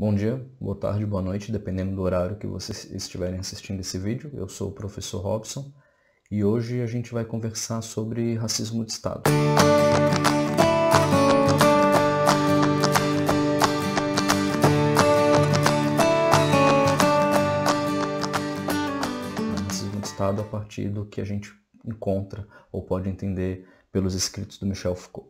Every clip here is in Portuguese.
Bom dia, boa tarde, boa noite, dependendo do horário que vocês estiverem assistindo esse vídeo. Eu sou o professor Robson e hoje a gente vai conversar sobre racismo de Estado. Racismo de Estado é a partir do que a gente encontra ou pode entender pelos escritos do Michel Foucault.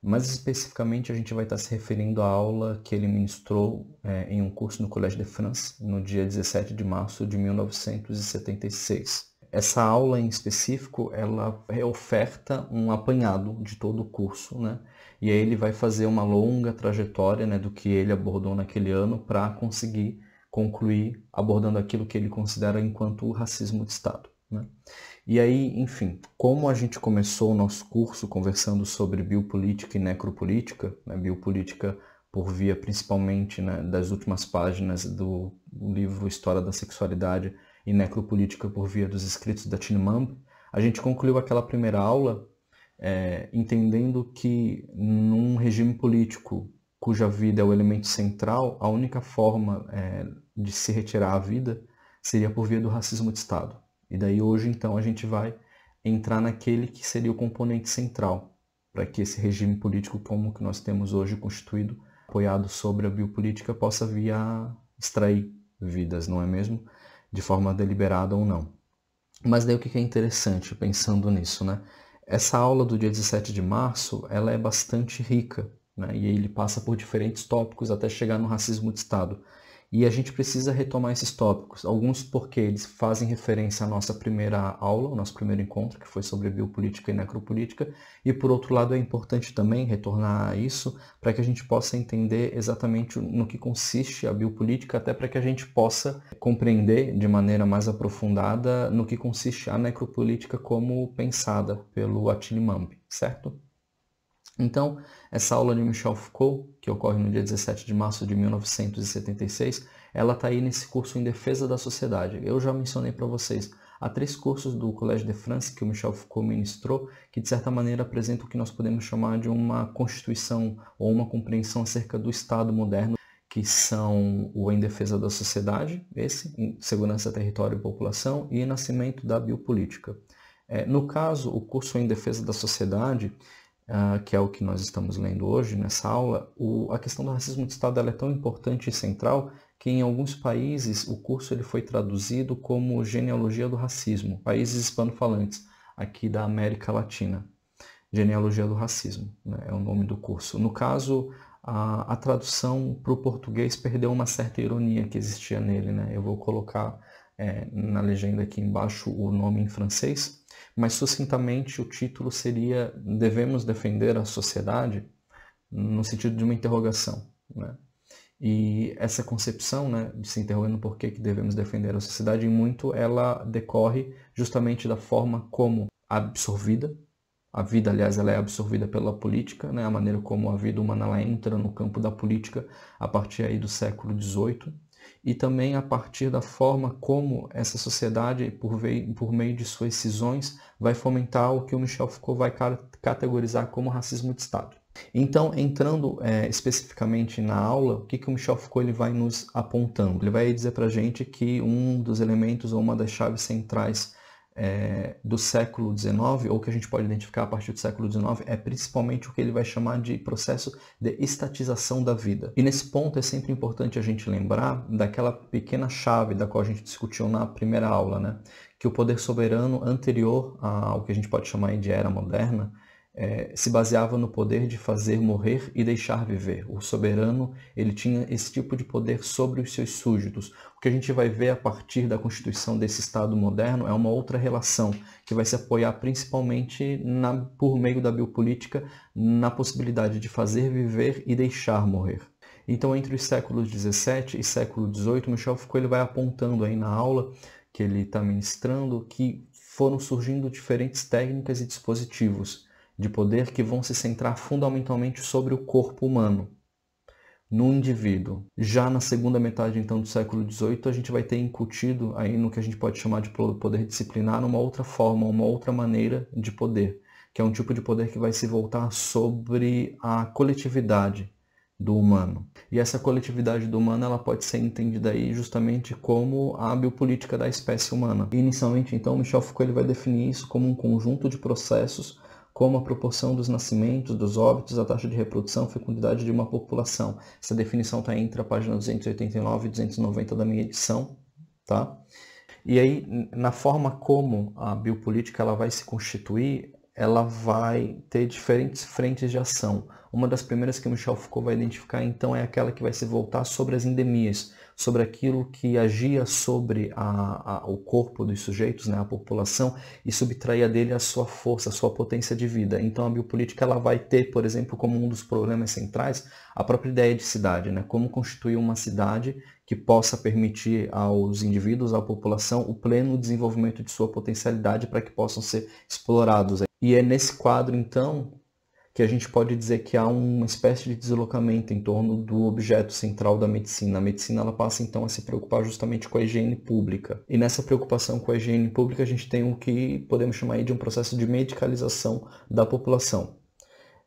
Mas especificamente a gente vai estar se referindo à aula que ele ministrou é, em um curso no Collège de France, no dia 17 de março de 1976. Essa aula em específico, ela é oferta um apanhado de todo o curso, né? E aí ele vai fazer uma longa trajetória né, do que ele abordou naquele ano para conseguir concluir abordando aquilo que ele considera enquanto o racismo de Estado. Né? E aí, enfim, como a gente começou o nosso curso conversando sobre biopolítica e necropolítica, né, biopolítica por via principalmente né, das últimas páginas do livro História da Sexualidade e Necropolítica por via dos escritos da Tinemamb, a gente concluiu aquela primeira aula é, entendendo que num regime político cuja vida é o elemento central, a única forma é, de se retirar a vida seria por via do racismo de Estado. E daí hoje, então, a gente vai entrar naquele que seria o componente central para que esse regime político como que nós temos hoje constituído, apoiado sobre a biopolítica, possa vir a extrair vidas, não é mesmo? De forma deliberada ou não. Mas daí o que é interessante pensando nisso, né? Essa aula do dia 17 de março, ela é bastante rica, né? E ele passa por diferentes tópicos até chegar no racismo de Estado. E a gente precisa retomar esses tópicos, alguns porque eles fazem referência à nossa primeira aula, ao nosso primeiro encontro, que foi sobre biopolítica e necropolítica, e por outro lado é importante também retornar a isso para que a gente possa entender exatamente no que consiste a biopolítica, até para que a gente possa compreender de maneira mais aprofundada no que consiste a necropolítica como pensada pelo Attili Mambi, certo? Então, essa aula de Michel Foucault, que ocorre no dia 17 de março de 1976, ela está aí nesse curso em defesa da sociedade. Eu já mencionei para vocês há três cursos do Collège de France que o Michel Foucault ministrou, que de certa maneira apresentam o que nós podemos chamar de uma constituição ou uma compreensão acerca do Estado moderno, que são o Em Defesa da Sociedade, esse, Segurança, Território e População, e Nascimento da Biopolítica. É, no caso, o curso Em Defesa da Sociedade, uh, que é o que nós estamos lendo hoje nessa aula, o, a questão do racismo de Estado é tão importante e central que em alguns países o curso ele foi traduzido como Genealogia do Racismo, países hispanofalantes aqui da América Latina. Genealogia do Racismo né, é o nome do curso. No caso, a, a tradução para o português perdeu uma certa ironia que existia nele. Né? Eu vou colocar é, na legenda aqui embaixo o nome em francês, mas sucintamente o título seria Devemos defender a sociedade? No sentido de uma interrogação. Né? E essa concepção né, de se interrogando por que, que devemos defender a sociedade, em muito ela decorre justamente da forma como absorvida, a vida, aliás, ela é absorvida pela política, né, a maneira como a vida humana ela entra no campo da política a partir aí do século XVIII, e também a partir da forma como essa sociedade, por, veio, por meio de suas cisões, vai fomentar o que o Michel Foucault vai categorizar como racismo de Estado. Então, entrando é, especificamente na aula, o que, que o Michel Foucault ele vai nos apontando? Ele vai dizer para a gente que um dos elementos ou uma das chaves centrais é, do século XIX, ou que a gente pode identificar a partir do século XIX, é principalmente o que ele vai chamar de processo de estatização da vida. E nesse ponto é sempre importante a gente lembrar daquela pequena chave da qual a gente discutiu na primeira aula, né? que o poder soberano anterior ao que a gente pode chamar de era moderna, é, se baseava no poder de fazer morrer e deixar viver. O soberano ele tinha esse tipo de poder sobre os seus súditos. O que a gente vai ver a partir da constituição desse Estado moderno é uma outra relação que vai se apoiar principalmente na, por meio da biopolítica na possibilidade de fazer viver e deixar morrer. Então, entre os séculos XVII e século XVIII, Michel Foucault ele vai apontando aí na aula que ele está ministrando que foram surgindo diferentes técnicas e dispositivos de poder que vão se centrar fundamentalmente sobre o corpo humano, no indivíduo. Já na segunda metade então do século XVIII, a gente vai ter incutido aí no que a gente pode chamar de poder disciplinar uma outra forma, uma outra maneira de poder, que é um tipo de poder que vai se voltar sobre a coletividade do humano. E essa coletividade do humano ela pode ser entendida aí justamente como a biopolítica da espécie humana. inicialmente, então, Michel Foucault ele vai definir isso como um conjunto de processos como a proporção dos nascimentos, dos óbitos, a taxa de reprodução, a fecundidade de uma população. Essa definição está entre a página 289 e 290 da minha edição. Tá? E aí, na forma como a biopolítica ela vai se constituir, ela vai ter diferentes frentes de ação. Uma das primeiras que Michel Foucault vai identificar, então, é aquela que vai se voltar sobre as endemias, sobre aquilo que agia sobre a, a, o corpo dos sujeitos, né, a população, e subtraía dele a sua força, a sua potência de vida. Então, a biopolítica ela vai ter, por exemplo, como um dos problemas centrais, a própria ideia de cidade, né, como constituir uma cidade que possa permitir aos indivíduos, à população, o pleno desenvolvimento de sua potencialidade para que possam ser explorados. E é nesse quadro, então, que a gente pode dizer que há uma espécie de deslocamento em torno do objeto central da medicina. A medicina ela passa então a se preocupar justamente com a higiene pública. E nessa preocupação com a higiene pública, a gente tem o que podemos chamar de um processo de medicalização da população.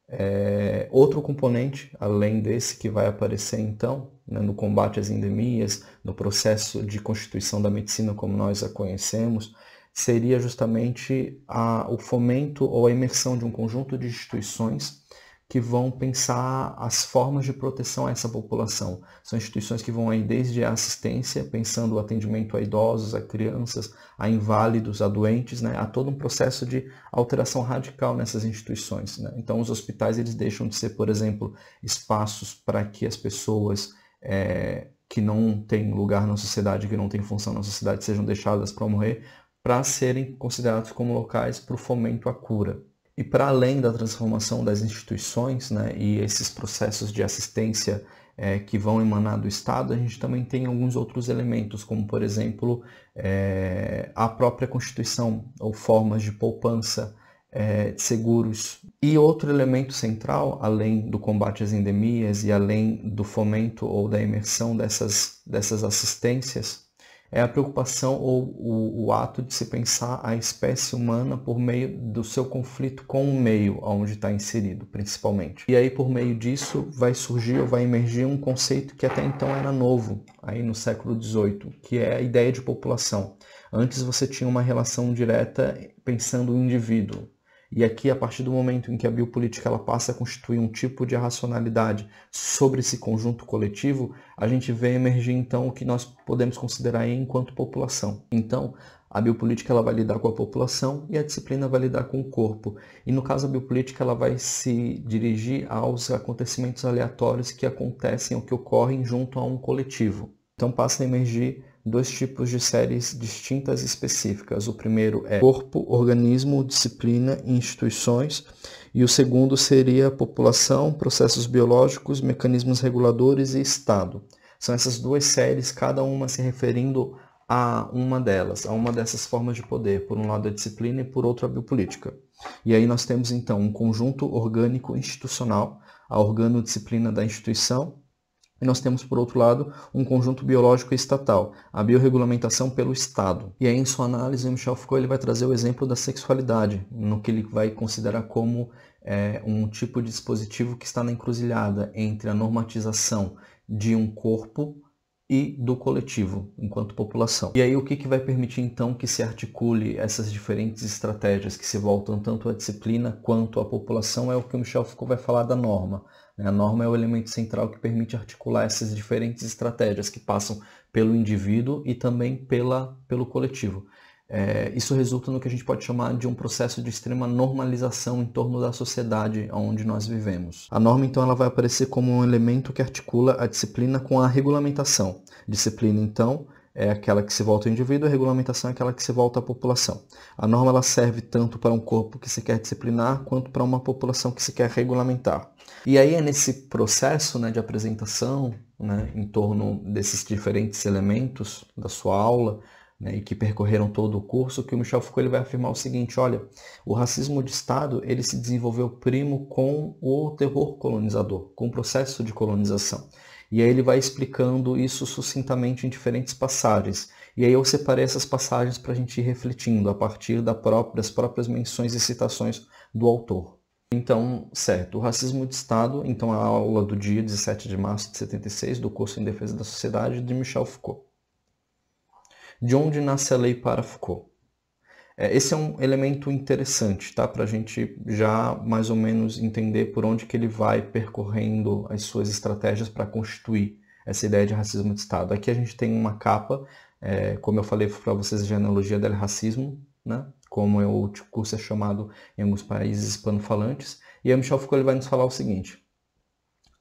É, outro componente, além desse que vai aparecer então, né, no combate às endemias, no processo de constituição da medicina como nós a conhecemos, seria justamente a, o fomento ou a imersão de um conjunto de instituições que vão pensar as formas de proteção a essa população. São instituições que vão aí desde a assistência, pensando o atendimento a idosos, a crianças, a inválidos, a doentes, né? todo um processo de alteração radical nessas instituições. Né? Então, os hospitais eles deixam de ser, por exemplo, espaços para que as pessoas é, que não têm lugar na sociedade, que não têm função na sociedade, sejam deixadas para morrer, para serem considerados como locais para o fomento à cura. E para além da transformação das instituições né, e esses processos de assistência é, que vão emanar do Estado, a gente também tem alguns outros elementos, como por exemplo é, a própria Constituição ou formas de poupança, é, seguros. E outro elemento central, além do combate às endemias e além do fomento ou da imersão dessas, dessas assistências, é a preocupação ou o, o, ato de se pensar a espécie humana por meio do seu conflito com o meio onde está inserido, principalmente. E aí, por meio disso, vai surgir ou vai emergir um conceito que até então era novo, aí no século XVIII, que é a ideia de população. Antes você tinha uma relação direta pensando o indivíduo, e aqui, a partir do momento em que a biopolítica ela passa a constituir um tipo de racionalidade sobre esse conjunto coletivo, a gente vê emergir então o que nós podemos considerar enquanto população. Então, a biopolítica ela vai lidar com a população e a disciplina vai lidar com o corpo. E no caso a biopolítica ela vai se dirigir aos acontecimentos aleatórios que acontecem ou que ocorrem junto a um coletivo. Então passa a emergir dois tipos de séries distintas e específicas. O primeiro é corpo, organismo, disciplina e instituições, e o segundo seria população, processos biológicos, mecanismos reguladores e Estado. São essas duas séries, cada uma se referindo a uma delas, a uma dessas formas de poder, por um lado a disciplina e por outro a biopolítica. E aí nós temos então um conjunto orgânico institucional, a organodisciplina da instituição, e nós temos, por outro lado, um conjunto biológico estatal, a biorregulamentação pelo Estado. E aí, em sua análise, o Michel Foucault ele vai trazer o exemplo da sexualidade, no que ele vai considerar como é, um tipo de dispositivo que está na encruzilhada entre a normatização de um corpo e do coletivo, enquanto população. E aí o que, que vai permitir então que se articule essas diferentes estratégias que se voltam tanto à disciplina quanto à população é o que o Michel Foucault vai falar da norma. Né? A norma é o elemento central que permite articular essas diferentes estratégias que passam pelo indivíduo e também pela, pelo coletivo. É, isso resulta no que a gente pode chamar de um processo de extrema normalização em torno da sociedade onde nós vivemos. A norma, então, ela vai aparecer como um elemento que articula a disciplina com a regulamentação. Disciplina, então, é aquela que se volta ao indivíduo, a regulamentação é aquela que se volta à população. A norma ela serve tanto para um corpo que se quer disciplinar, quanto para uma população que se quer regulamentar. E aí é nesse processo né, de apresentação, né, em torno desses diferentes elementos da sua aula, né, e que percorreram todo o curso, que o Michel Foucault ele vai afirmar o seguinte, olha, o racismo de Estado ele se desenvolveu primo com o terror colonizador, com o processo de colonização. E aí ele vai explicando isso sucintamente em diferentes passagens. E aí eu separei essas passagens para a gente ir refletindo a partir da própria, das próprias menções e citações do autor. Então, certo, o racismo de Estado, então a aula do dia 17 de março de 76 do curso em defesa da sociedade de Michel Foucault. De onde nasce a lei para Foucault? É, esse é um elemento interessante, tá? Para a gente já mais ou menos entender por onde que ele vai percorrendo as suas estratégias para constituir essa ideia de racismo de Estado. Aqui a gente tem uma capa, é, como eu falei para vocês, genealogia do racismo, né? Como é o tipo curso é chamado em alguns países hispanofalantes. E a Michel Foucault vai nos falar o seguinte.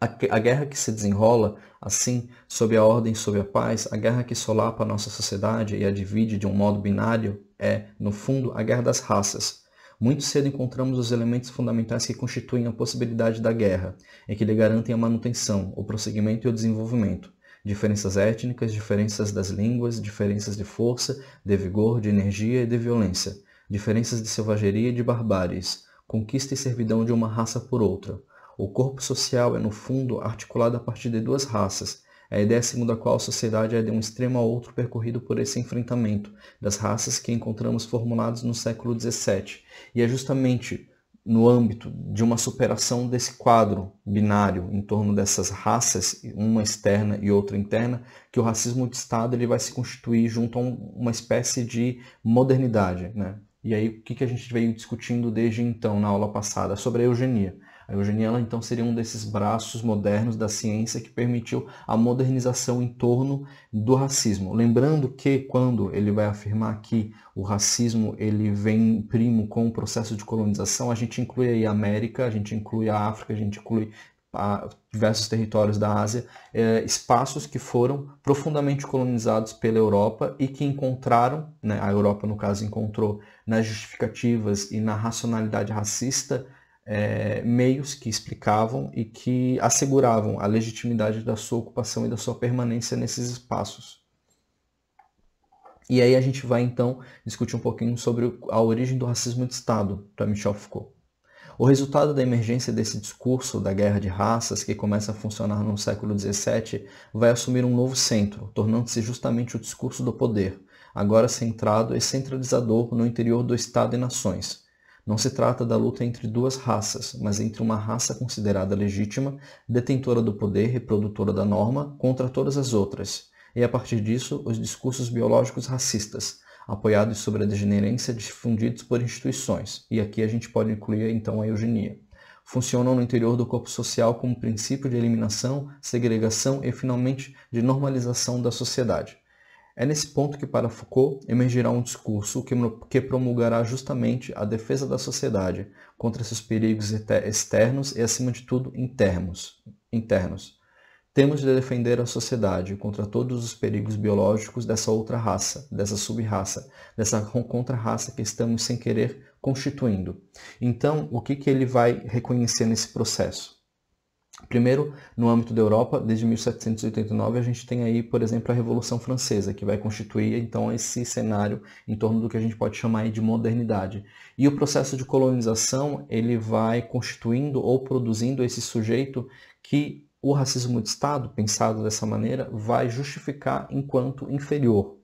A, a guerra que se desenrola, assim, sob a ordem, sob a paz, a guerra que solapa a nossa sociedade e a divide de um modo binário, é, no fundo, a guerra das raças. Muito cedo encontramos os elementos fundamentais que constituem a possibilidade da guerra, e que lhe garantem a manutenção, o prosseguimento e o desenvolvimento. Diferenças étnicas, diferenças das línguas, diferenças de força, de vigor, de energia e de violência. Diferenças de selvageria e de barbáries. Conquista e servidão de uma raça por outra. O corpo social é, no fundo, articulado a partir de duas raças, a ideia segundo a qual a sociedade é de um extremo a outro percorrido por esse enfrentamento das raças que encontramos formulados no século XVII. E é justamente no âmbito de uma superação desse quadro binário em torno dessas raças, uma externa e outra interna, que o racismo de Estado ele vai se constituir junto a uma espécie de modernidade. Né? E aí, o que a gente veio discutindo desde então, na aula passada, sobre a eugenia. A então seria um desses braços modernos da ciência que permitiu a modernização em torno do racismo. Lembrando que quando ele vai afirmar que o racismo ele vem primo com o processo de colonização, a gente inclui aí a América, a gente inclui a África, a gente inclui a ah, diversos territórios da Ásia, eh, espaços que foram profundamente colonizados pela Europa e que encontraram, né, a Europa no caso encontrou nas justificativas e na racionalidade racista é, meios que explicavam e que asseguravam a legitimidade da sua ocupação e da sua permanência nesses espaços. E aí a gente vai então discutir um pouquinho sobre a origem do racismo de Estado para Michel Foucault. O resultado da emergência desse discurso da guerra de raças, que começa a funcionar no século XVII, vai assumir um novo centro, tornando-se justamente o discurso do poder, agora centrado e centralizador no interior do Estado e nações, não se trata da luta entre duas raças, mas entre uma raça considerada legítima, detentora do poder e produtora da norma, contra todas as outras, e a partir disso os discursos biológicos racistas, apoiados sobre a degenerência difundidos por instituições, e aqui a gente pode incluir então a eugenia. Funcionam no interior do corpo social como princípio de eliminação, segregação e finalmente de normalização da sociedade. É nesse ponto que para Foucault emergirá um discurso que promulgará justamente a defesa da sociedade contra esses perigos externos e, acima de tudo, internos. internos. Temos de defender a sociedade contra todos os perigos biológicos dessa outra raça, dessa sub-raça, dessa contra-raça que estamos, sem querer, constituindo. Então, o que, que ele vai reconhecer nesse processo? Primeiro, no âmbito da Europa, desde 1789, a gente tem aí, por exemplo, a Revolução Francesa, que vai constituir então esse cenário em torno do que a gente pode chamar de modernidade. E o processo de colonização, ele vai constituindo ou produzindo esse sujeito que o racismo de Estado, pensado dessa maneira, vai justificar enquanto inferior,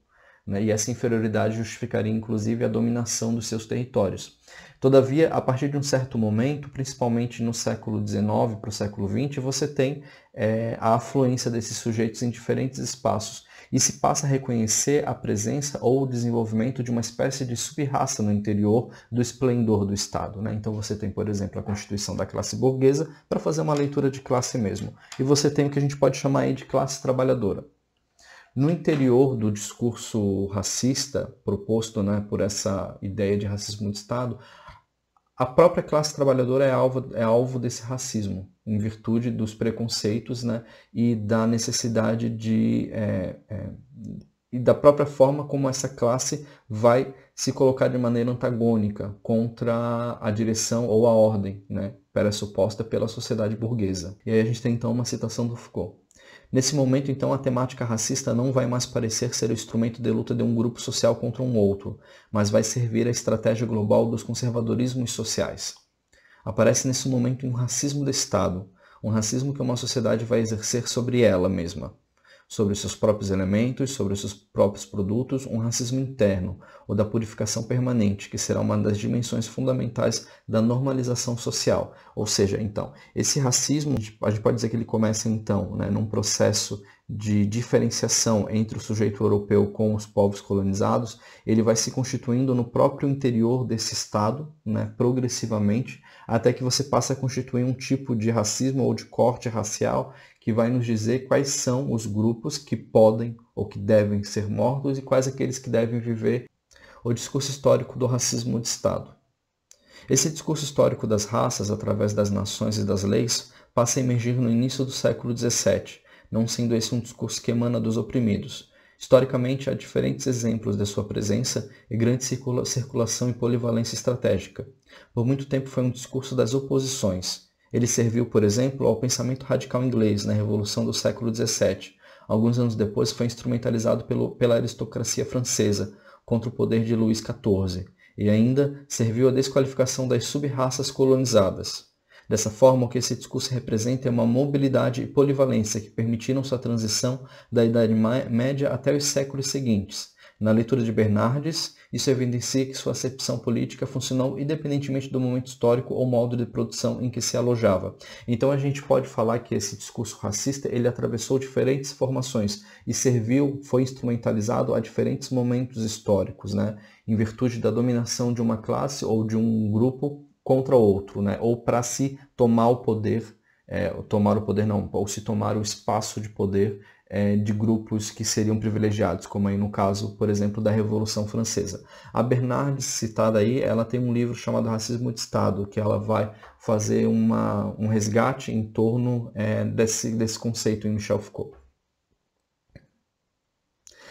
né? e essa inferioridade justificaria inclusive a dominação dos seus territórios. Todavia, a partir de um certo momento, principalmente no século XIX para o século XX, você tem é, a afluência desses sujeitos em diferentes espaços e se passa a reconhecer a presença ou o desenvolvimento de uma espécie de subraça no interior do esplendor do Estado. Né? Então você tem, por exemplo, a constituição da classe burguesa para fazer uma leitura de classe mesmo. E você tem o que a gente pode chamar aí de classe trabalhadora. No interior do discurso racista proposto né, por essa ideia de racismo de Estado, a própria classe trabalhadora é alvo, é alvo desse racismo, em virtude dos preconceitos né, e da necessidade de. É, é, e da própria forma como essa classe vai se colocar de maneira antagônica contra a direção ou a ordem né, pressuposta pela sociedade burguesa. E aí a gente tem então uma citação do Foucault. Nesse momento, então, a temática racista não vai mais parecer ser o instrumento de luta de um grupo social contra um outro, mas vai servir à estratégia global dos conservadorismos sociais. Aparece nesse momento um racismo de Estado, um racismo que uma sociedade vai exercer sobre ela mesma sobre os seus próprios elementos, sobre os seus próprios produtos, um racismo interno, ou da purificação permanente, que será uma das dimensões fundamentais da normalização social. Ou seja, então, esse racismo, a gente pode dizer que ele começa, então, né, num processo de diferenciação entre o sujeito europeu com os povos colonizados, ele vai se constituindo no próprio interior desse Estado, né, progressivamente, até que você passa a constituir um tipo de racismo ou de corte racial que vai nos dizer quais são os grupos que podem ou que devem ser mortos e quais aqueles que devem viver o discurso histórico do racismo de Estado. Esse discurso histórico das raças através das nações e das leis passa a emergir no início do século XVII, não sendo esse um discurso que emana dos oprimidos. Historicamente, há diferentes exemplos de sua presença e grande circulação e polivalência estratégica. Por muito tempo foi um discurso das oposições, ele serviu, por exemplo, ao pensamento radical inglês na Revolução do século XVII. Alguns anos depois foi instrumentalizado pelo, pela aristocracia francesa contra o poder de Luís XIV e ainda serviu à desqualificação das sub-raças colonizadas. Dessa forma, o que esse discurso representa é uma mobilidade e polivalência que permitiram sua transição da Idade Média até os séculos seguintes, na leitura de Bernardes, isso evidencia que sua acepção política funcionou independentemente do momento histórico ou modo de produção em que se alojava. Então a gente pode falar que esse discurso racista ele atravessou diferentes formações e serviu, foi instrumentalizado a diferentes momentos históricos, né? em virtude da dominação de uma classe ou de um grupo contra outro, né? ou para se tomar o poder, é, tomar o poder não, ou se tomar o espaço de poder é, de grupos que seriam privilegiados, como aí no caso, por exemplo, da Revolução Francesa. A Bernardes, citada aí, ela tem um livro chamado Racismo de Estado, que ela vai fazer uma, um resgate em torno é, desse, desse conceito em Michel Foucault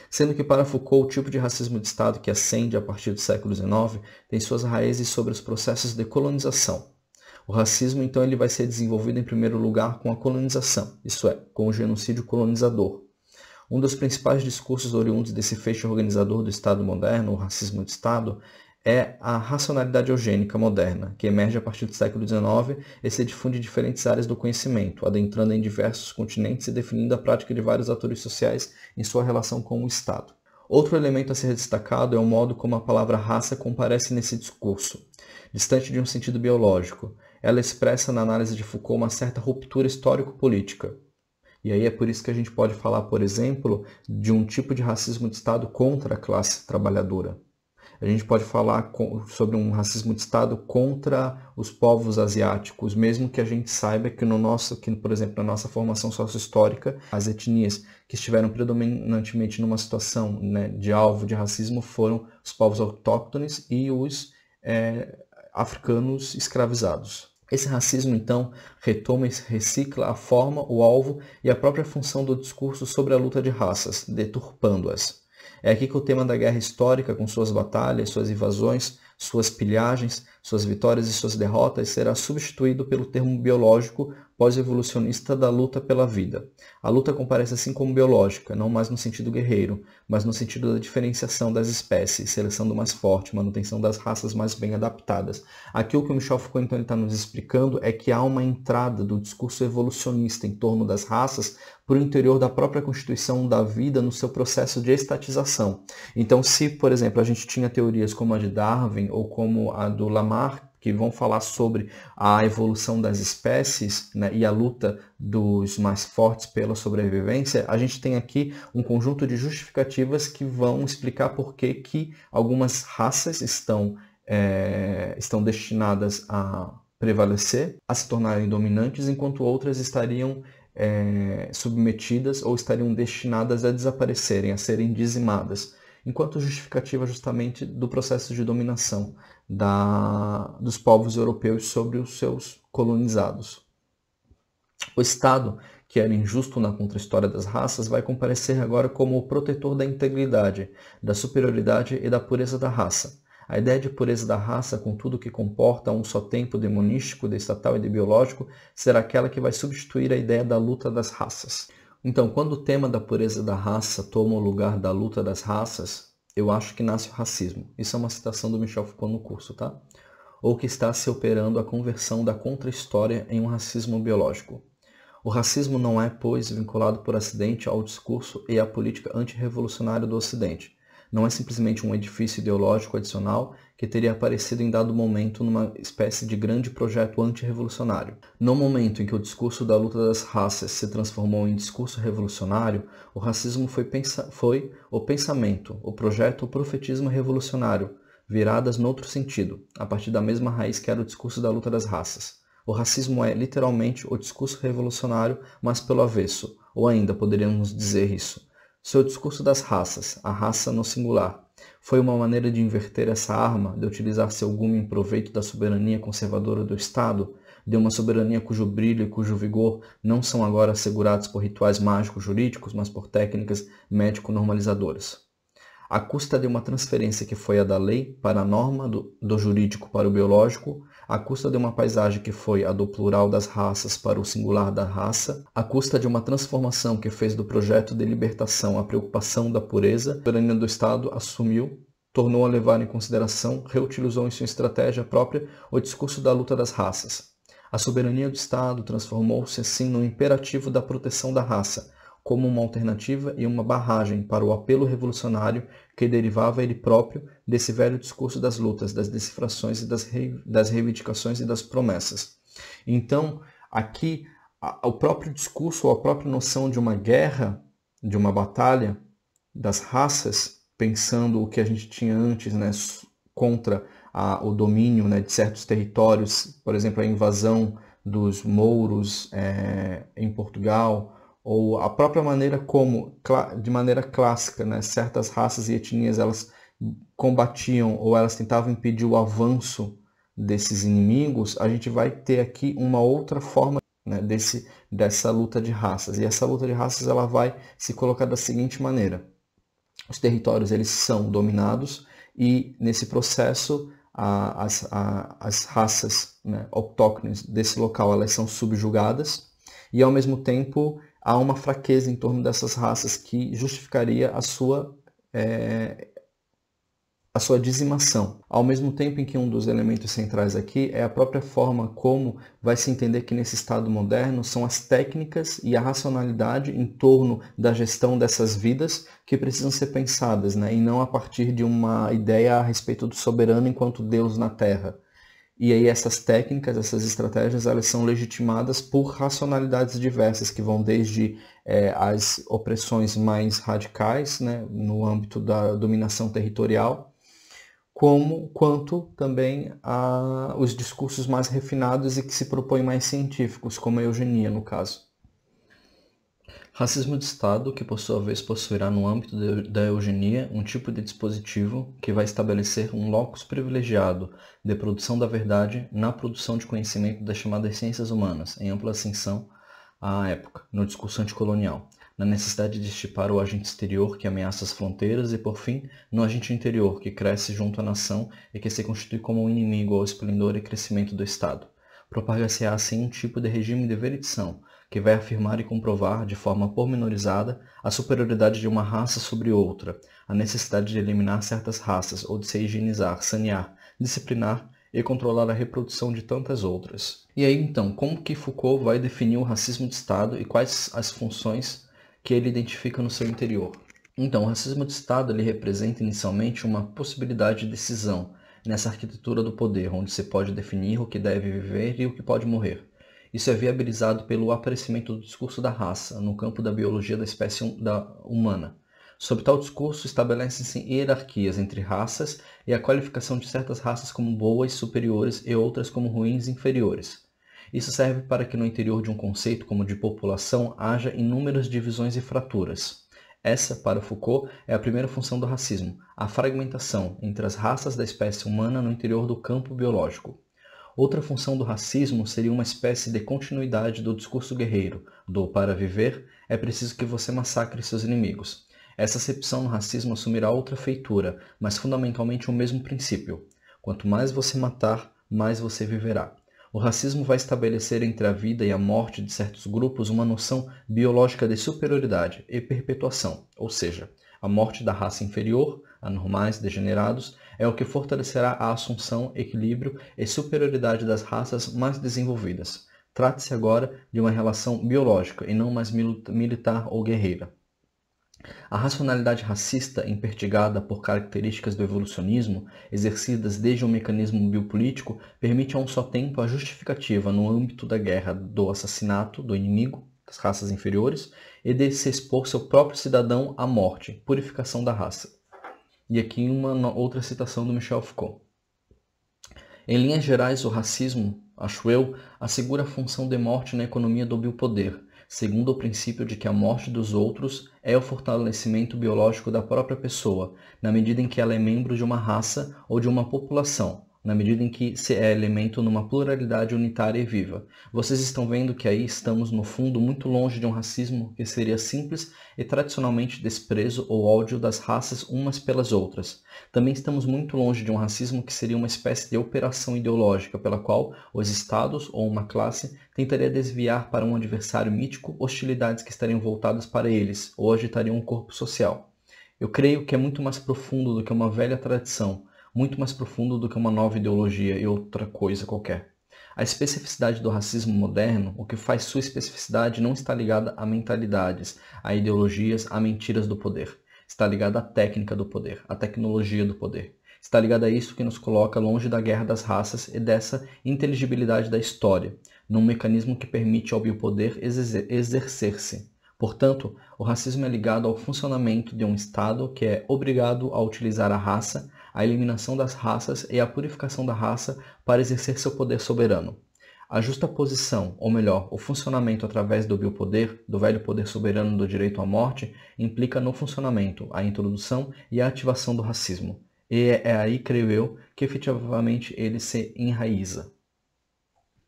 sendo que para Foucault o tipo de racismo de Estado que ascende a partir do século XIX tem suas raízes sobre os processos de colonização, o racismo, então, ele vai ser desenvolvido em primeiro lugar com a colonização, isso é, com o genocídio colonizador. Um dos principais discursos oriundos desse fecho organizador do Estado moderno, o racismo de Estado, é a racionalidade eugênica moderna, que emerge a partir do século XIX e se difunde em diferentes áreas do conhecimento, adentrando em diversos continentes e definindo a prática de vários atores sociais em sua relação com o Estado. Outro elemento a ser destacado é o modo como a palavra raça comparece nesse discurso, distante de um sentido biológico ela expressa na análise de Foucault uma certa ruptura histórico-política. E aí é por isso que a gente pode falar, por exemplo, de um tipo de racismo de Estado contra a classe trabalhadora. A gente pode falar sobre um racismo de Estado contra os povos asiáticos, mesmo que a gente saiba que no nosso, que, por exemplo, na nossa formação histórica, as etnias que estiveram predominantemente numa situação né, de alvo de racismo foram os povos autóctones e os é, africanos escravizados. Esse racismo, então, retoma e recicla a forma, o alvo e a própria função do discurso sobre a luta de raças, deturpando-as. É aqui que o tema da guerra histórica, com suas batalhas, suas invasões, suas pilhagens, suas vitórias e suas derrotas, será substituído pelo termo biológico pós-evolucionista da luta pela vida. A luta comparece assim como biológica, não mais no sentido guerreiro, mas no sentido da diferenciação das espécies, seleção do mais forte, manutenção das raças mais bem adaptadas. Aqui o que o Michel Foucault então está nos explicando é que há uma entrada do discurso evolucionista em torno das raças para o interior da própria constituição da vida no seu processo de estatização. Então, se, por exemplo, a gente tinha teorias como a de Darwin ou como a do Lamarck, que vão falar sobre a evolução das espécies né, e a luta dos mais fortes pela sobrevivência, a gente tem aqui um conjunto de justificativas que vão explicar por que, que algumas raças estão, é, estão destinadas a prevalecer, a se tornarem dominantes, enquanto outras estariam é, submetidas ou estariam destinadas a desaparecerem, a serem dizimadas enquanto justificativa justamente do processo de dominação da, dos povos europeus sobre os seus colonizados. O Estado, que era injusto na contra-história das raças, vai comparecer agora como o protetor da integridade, da superioridade e da pureza da raça. A ideia de pureza da raça, com tudo que comporta um só tempo demonístico, de estatal e de biológico, será aquela que vai substituir a ideia da luta das raças. Então, quando o tema da pureza da raça toma o lugar da luta das raças, eu acho que nasce o racismo. Isso é uma citação do Michel Foucault no curso, tá? Ou que está se operando a conversão da contra-história em um racismo biológico. O racismo não é, pois, vinculado por acidente ao discurso e à política antirrevolucionária do Ocidente, não é simplesmente um edifício ideológico adicional que teria aparecido em dado momento numa espécie de grande projeto antirrevolucionário. No momento em que o discurso da luta das raças se transformou em discurso revolucionário, o racismo foi, pensa foi o pensamento, o projeto, o profetismo revolucionário, viradas noutro sentido, a partir da mesma raiz que era o discurso da luta das raças. O racismo é literalmente o discurso revolucionário, mas pelo avesso, ou ainda poderíamos dizer isso, seu discurso das raças, a raça no singular, foi uma maneira de inverter essa arma, de utilizar seu gume em proveito da soberania conservadora do Estado, de uma soberania cujo brilho e cujo vigor não são agora assegurados por rituais mágicos jurídicos, mas por técnicas médico-normalizadoras. À custa de uma transferência que foi a da lei para a norma, do, do jurídico para o biológico, à custa de uma paisagem que foi a do plural das raças para o singular da raça, à custa de uma transformação que fez do projeto de libertação a preocupação da pureza, o soberania do Estado assumiu tornou a levar em consideração, reutilizou em sua estratégia própria o discurso da luta das raças. A soberania do Estado transformou-se assim no imperativo da proteção da raça, como uma alternativa e uma barragem para o apelo revolucionário que derivava ele próprio desse velho discurso das lutas, das decifrações e das, das reivindicações e das promessas. Então, aqui, o próprio discurso ou a própria noção de uma guerra, de uma batalha das raças, pensando o que a gente tinha antes né, contra a, o domínio né, de certos territórios, por exemplo, a invasão dos mouros é, em Portugal, ou a própria maneira como, de maneira clássica, né, certas raças e etnias elas combatiam ou elas tentavam impedir o avanço desses inimigos, a gente vai ter aqui uma outra forma né, desse, dessa luta de raças. E essa luta de raças ela vai se colocar da seguinte maneira: os territórios eles são dominados e nesse processo a, as, a, as raças né, autóctones desse local elas são subjugadas e ao mesmo tempo há uma fraqueza em torno dessas raças que justificaria a sua, é, a sua dizimação. Ao mesmo tempo em que um dos elementos centrais aqui é a própria forma como vai se entender que nesse Estado moderno são as técnicas e a racionalidade em torno da gestão dessas vidas que precisam ser pensadas, né? e não a partir de uma ideia a respeito do soberano enquanto Deus na Terra e aí essas técnicas, essas estratégias, elas são legitimadas por racionalidades diversas, que vão desde é, as opressões mais radicais, né, no âmbito da dominação territorial, como quanto também a, os discursos mais refinados e que se propõem mais científicos, como a eugenia, no caso. Racismo de Estado, que por sua vez possuirá no âmbito de, da eugenia um tipo de dispositivo que vai estabelecer um locus privilegiado de produção da verdade na produção de conhecimento das chamadas ciências humanas, em ampla ascensão à época, no discurso anticolonial, na necessidade de estipar o agente exterior que ameaça as fronteiras e, por fim, no agente interior que cresce junto à nação e que se constitui como um inimigo ao esplendor e crescimento do Estado. Propaga-se-á assim um tipo de regime de veredição, que vai afirmar e comprovar, de forma pormenorizada, a superioridade de uma raça sobre outra, a necessidade de eliminar certas raças ou de se higienizar, sanear, disciplinar e controlar a reprodução de tantas outras. E aí então, como que Foucault vai definir o racismo de Estado e quais as funções que ele identifica no seu interior? Então, o racismo de Estado ele representa inicialmente uma possibilidade de decisão nessa arquitetura do poder, onde se pode definir o que deve viver e o que pode morrer. Isso é viabilizado pelo aparecimento do discurso da raça no campo da biologia da espécie humana. Sob tal discurso, estabelecem-se hierarquias entre raças e a qualificação de certas raças como boas, superiores e outras como ruins, inferiores. Isso serve para que no interior de um conceito como de população haja inúmeras divisões e fraturas. Essa, para Foucault, é a primeira função do racismo, a fragmentação entre as raças da espécie humana no interior do campo biológico. Outra função do racismo seria uma espécie de continuidade do discurso guerreiro, do para viver é preciso que você massacre seus inimigos. Essa acepção no racismo assumirá outra feitura, mas fundamentalmente o mesmo princípio. Quanto mais você matar, mais você viverá. O racismo vai estabelecer entre a vida e a morte de certos grupos uma noção biológica de superioridade e perpetuação, ou seja, a morte da raça inferior, anormais, degenerados, é o que fortalecerá a assunção, equilíbrio e superioridade das raças mais desenvolvidas. Trata-se agora de uma relação biológica e não mais militar ou guerreira. A racionalidade racista, impertigada por características do evolucionismo, exercidas desde um mecanismo biopolítico, permite a um só tempo a justificativa no âmbito da guerra do assassinato do inimigo, das raças inferiores, e de se expor seu próprio cidadão à morte, purificação da raça. E aqui uma outra citação do Michel Foucault. Em linhas gerais, o racismo, acho eu, assegura a função de morte na economia do biopoder, segundo o princípio de que a morte dos outros é o fortalecimento biológico da própria pessoa, na medida em que ela é membro de uma raça ou de uma população, na medida em que se é elemento numa pluralidade unitária e viva. Vocês estão vendo que aí estamos, no fundo, muito longe de um racismo que seria simples e tradicionalmente desprezo ou ódio das raças umas pelas outras. Também estamos muito longe de um racismo que seria uma espécie de operação ideológica pela qual os estados ou uma classe tentaria desviar para um adversário mítico hostilidades que estariam voltadas para eles ou agitariam um corpo social. Eu creio que é muito mais profundo do que uma velha tradição, muito mais profundo do que uma nova ideologia e outra coisa qualquer. A especificidade do racismo moderno, o que faz sua especificidade, não está ligada a mentalidades, a ideologias, a mentiras do poder. Está ligada à técnica do poder, à tecnologia do poder. Está ligada a isso que nos coloca longe da guerra das raças e dessa inteligibilidade da história, num mecanismo que permite ao biopoder exercer-se. Portanto, o racismo é ligado ao funcionamento de um Estado que é obrigado a utilizar a raça a eliminação das raças e a purificação da raça para exercer seu poder soberano. A justa posição, ou melhor, o funcionamento através do biopoder, do velho poder soberano do direito à morte, implica no funcionamento, a introdução e a ativação do racismo. E é aí, creio eu, que efetivamente ele se enraiza.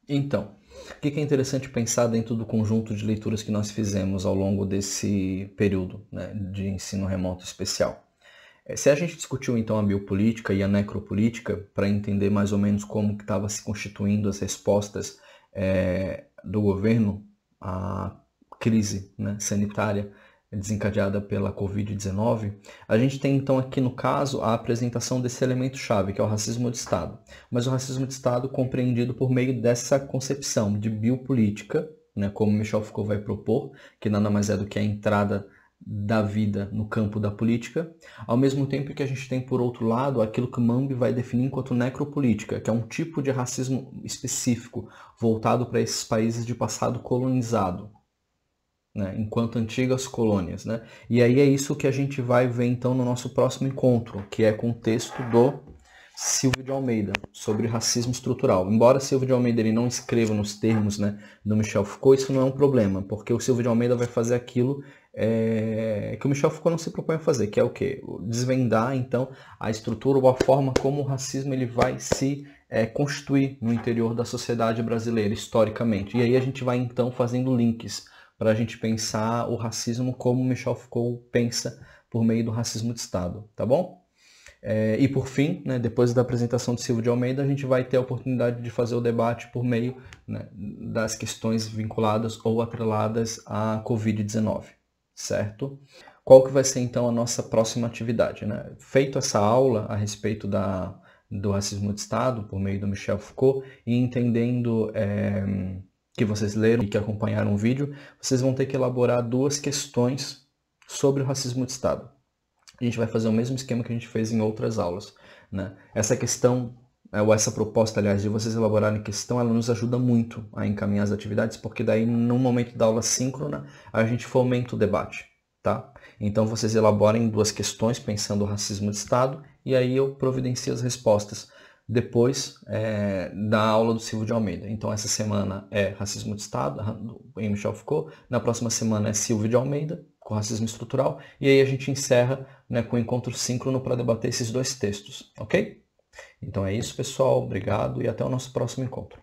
Então, o que é interessante pensar dentro do conjunto de leituras que nós fizemos ao longo desse período né, de ensino remoto especial? É, se a gente discutiu então a biopolítica e a necropolítica para entender mais ou menos como que estava se constituindo as respostas é, do governo à crise né, sanitária desencadeada pela Covid-19, a gente tem então aqui no caso a apresentação desse elemento-chave, que é o racismo de Estado. Mas o racismo de Estado compreendido por meio dessa concepção de biopolítica, né, como Michel Foucault vai propor, que nada mais é do que a entrada da vida no campo da política, ao mesmo tempo que a gente tem, por outro lado, aquilo que Mambi vai definir enquanto necropolítica, que é um tipo de racismo específico, voltado para esses países de passado colonizado, né? enquanto antigas colônias. Né? E aí é isso que a gente vai ver, então, no nosso próximo encontro, que é com o texto do Silvio de Almeida, sobre racismo estrutural. Embora Silvio de Almeida ele não escreva nos termos né, do Michel Foucault, isso não é um problema, porque o Silvio de Almeida vai fazer aquilo é, que o Michel Foucault não se propõe a fazer, que é o quê? Desvendar, então, a estrutura ou a forma como o racismo ele vai se é, constituir no interior da sociedade brasileira, historicamente. E aí a gente vai, então, fazendo links para a gente pensar o racismo como Michel Foucault pensa por meio do racismo de Estado, tá bom? É, e por fim, né, depois da apresentação de Silvio de Almeida, a gente vai ter a oportunidade de fazer o debate por meio né, das questões vinculadas ou atreladas à Covid-19 certo? Qual que vai ser então a nossa próxima atividade? Né? Feito essa aula a respeito da, do racismo de Estado por meio do Michel Foucault e entendendo é, que vocês leram e que acompanharam o vídeo, vocês vão ter que elaborar duas questões sobre o racismo de Estado. A gente vai fazer o mesmo esquema que a gente fez em outras aulas. Né? Essa questão é, ou essa proposta, aliás, de vocês elaborarem questão, ela nos ajuda muito a encaminhar as atividades, porque daí, no momento da aula síncrona, a gente fomenta o debate, tá? Então, vocês elaborem duas questões pensando o racismo de Estado, e aí eu providencio as respostas depois é, da aula do Silvio de Almeida. Então, essa semana é Racismo de Estado, em Michel Foucault. Na próxima semana é Silvio de Almeida, com Racismo Estrutural. E aí a gente encerra né, com o encontro síncrono para debater esses dois textos, ok? Então é isso, pessoal. Obrigado e até o nosso próximo encontro.